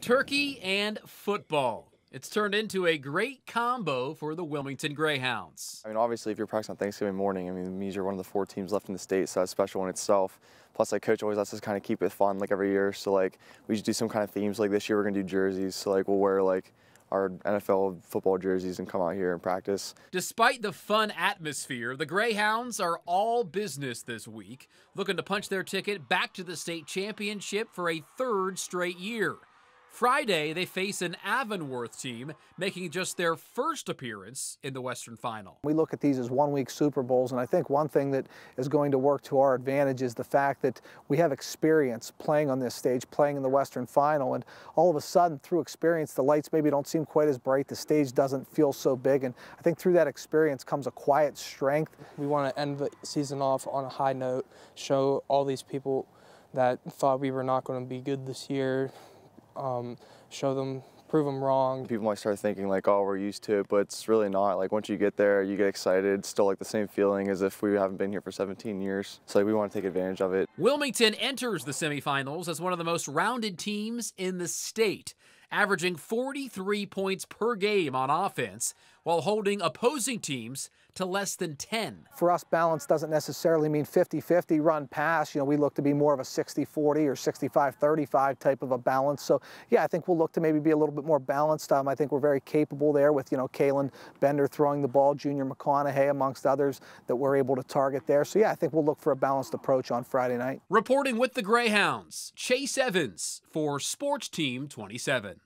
Turkey and football. It's turned into a great combo for the Wilmington Greyhounds. I mean, obviously, if you're practicing on Thanksgiving morning, I mean, it means you're one of the four teams left in the state, so that's special in itself. Plus, like, Coach always lets us kind of keep it fun, like, every year. So, like, we just do some kind of themes. Like, this year we're going to do jerseys, so, like, we'll wear, like, our NFL football jerseys and come out here and practice. Despite the fun atmosphere, the Greyhounds are all business this week, looking to punch their ticket back to the state championship for a third straight year. Friday, they face an Avonworth team, making just their first appearance in the Western Final. We look at these as one-week Super Bowls, and I think one thing that is going to work to our advantage is the fact that we have experience playing on this stage, playing in the Western Final, and all of a sudden, through experience, the lights maybe don't seem quite as bright, the stage doesn't feel so big, and I think through that experience comes a quiet strength. We want to end the season off on a high note, show all these people that thought we were not going to be good this year um, show them, prove them wrong. People might start thinking like, oh, we're used to it, but it's really not. Like once you get there, you get excited. still like the same feeling as if we haven't been here for 17 years. So like, we want to take advantage of it. Wilmington enters the semifinals as one of the most rounded teams in the state averaging 43 points per game on offense while holding opposing teams to less than 10. For us, balance doesn't necessarily mean 50-50 run pass. You know, we look to be more of a 60-40 or 65-35 type of a balance. So, yeah, I think we'll look to maybe be a little bit more balanced. Um, I think we're very capable there with, you know, Kalen Bender throwing the ball, Junior McConaughey, amongst others that we're able to target there. So, yeah, I think we'll look for a balanced approach on Friday night. Reporting with the Greyhounds, Chase Evans for Sports Team 27.